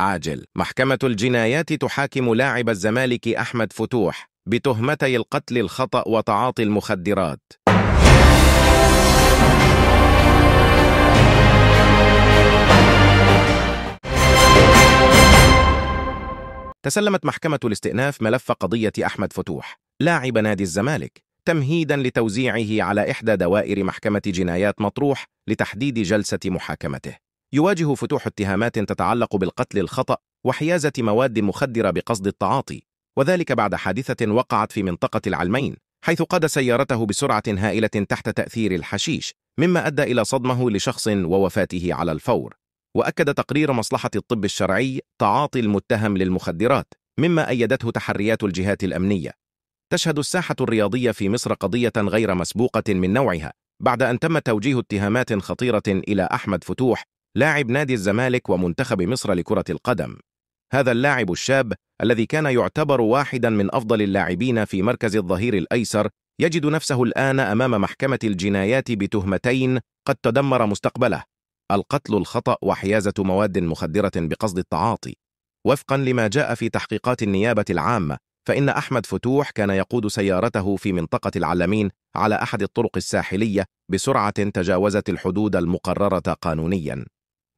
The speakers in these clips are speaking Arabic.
عاجل محكمة الجنايات تحاكم لاعب الزمالك أحمد فتوح بتهمتي القتل الخطأ وتعاطي المخدرات تسلمت محكمة الاستئناف ملف قضية أحمد فتوح لاعب نادي الزمالك تمهيدا لتوزيعه على إحدى دوائر محكمة جنايات مطروح لتحديد جلسة محاكمته يواجه فتوح اتهامات تتعلق بالقتل الخطأ وحيازة مواد مخدرة بقصد التعاطي وذلك بعد حادثة وقعت في منطقة العلمين حيث قاد سيارته بسرعة هائلة تحت تأثير الحشيش مما أدى إلى صدمه لشخص ووفاته على الفور وأكد تقرير مصلحة الطب الشرعي تعاطي المتهم للمخدرات مما أيدته تحريات الجهات الأمنية تشهد الساحة الرياضية في مصر قضية غير مسبوقة من نوعها بعد أن تم توجيه اتهامات خطيرة إلى أحمد فتوح لاعب نادي الزمالك ومنتخب مصر لكرة القدم هذا اللاعب الشاب الذي كان يعتبر واحدا من أفضل اللاعبين في مركز الظهير الأيسر يجد نفسه الآن أمام محكمة الجنايات بتهمتين قد تدمر مستقبله القتل الخطأ وحيازة مواد مخدرة بقصد التعاطي وفقا لما جاء في تحقيقات النيابة العامة فإن أحمد فتوح كان يقود سيارته في منطقة العلمين على أحد الطرق الساحلية بسرعة تجاوزت الحدود المقررة قانونياً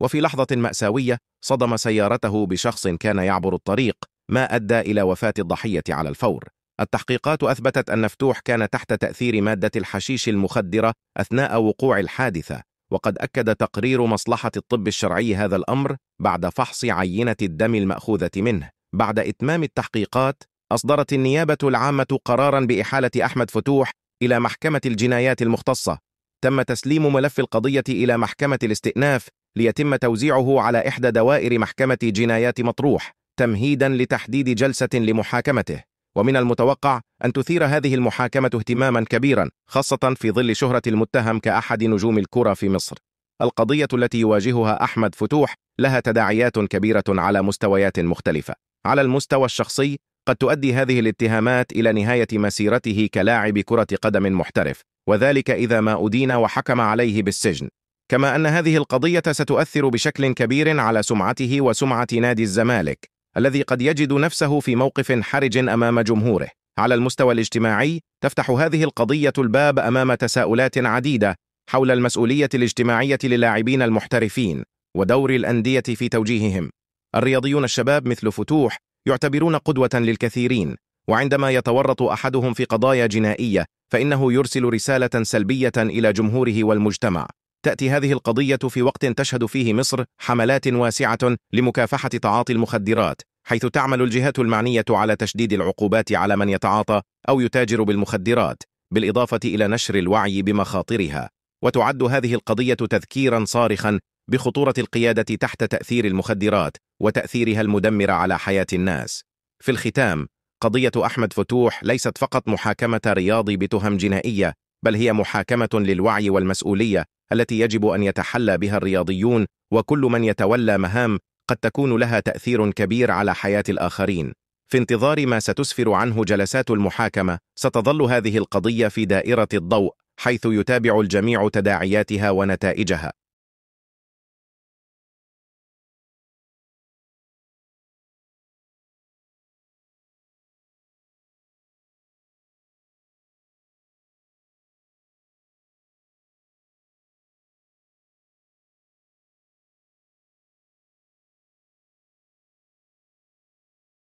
وفي لحظة مأساوية صدم سيارته بشخص كان يعبر الطريق ما أدى إلى وفاة الضحية على الفور التحقيقات أثبتت أن فتوح كان تحت تأثير مادة الحشيش المخدرة أثناء وقوع الحادثة وقد أكد تقرير مصلحة الطب الشرعي هذا الأمر بعد فحص عينة الدم المأخوذة منه بعد إتمام التحقيقات أصدرت النيابة العامة قرارا بإحالة أحمد فتوح إلى محكمة الجنايات المختصة تم تسليم ملف القضية إلى محكمة الاستئناف ليتم توزيعه على إحدى دوائر محكمة جنايات مطروح تمهيدا لتحديد جلسة لمحاكمته ومن المتوقع أن تثير هذه المحاكمة اهتماما كبيرا خاصة في ظل شهرة المتهم كأحد نجوم الكرة في مصر القضية التي يواجهها أحمد فتوح لها تداعيات كبيرة على مستويات مختلفة على المستوى الشخصي قد تؤدي هذه الاتهامات إلى نهاية مسيرته كلاعب كرة قدم محترف وذلك إذا ما أدين وحكم عليه بالسجن كما أن هذه القضية ستؤثر بشكل كبير على سمعته وسمعة نادي الزمالك الذي قد يجد نفسه في موقف حرج أمام جمهوره على المستوى الاجتماعي تفتح هذه القضية الباب أمام تساؤلات عديدة حول المسؤولية الاجتماعية للاعبين المحترفين ودور الأندية في توجيههم الرياضيون الشباب مثل فتوح يعتبرون قدوة للكثيرين وعندما يتورط أحدهم في قضايا جنائية فإنه يرسل رسالة سلبية إلى جمهوره والمجتمع تأتي هذه القضية في وقت تشهد فيه مصر حملات واسعة لمكافحة تعاطي المخدرات حيث تعمل الجهات المعنية على تشديد العقوبات على من يتعاطى أو يتاجر بالمخدرات بالإضافة إلى نشر الوعي بمخاطرها وتعد هذه القضية تذكيرا صارخا بخطورة القيادة تحت تأثير المخدرات وتأثيرها المدمر على حياة الناس في الختام قضية أحمد فتوح ليست فقط محاكمة رياضي بتهم جنائية بل هي محاكمة للوعي والمسؤولية التي يجب أن يتحلى بها الرياضيون وكل من يتولى مهام قد تكون لها تأثير كبير على حياة الآخرين في انتظار ما ستسفر عنه جلسات المحاكمة ستظل هذه القضية في دائرة الضوء حيث يتابع الجميع تداعياتها ونتائجها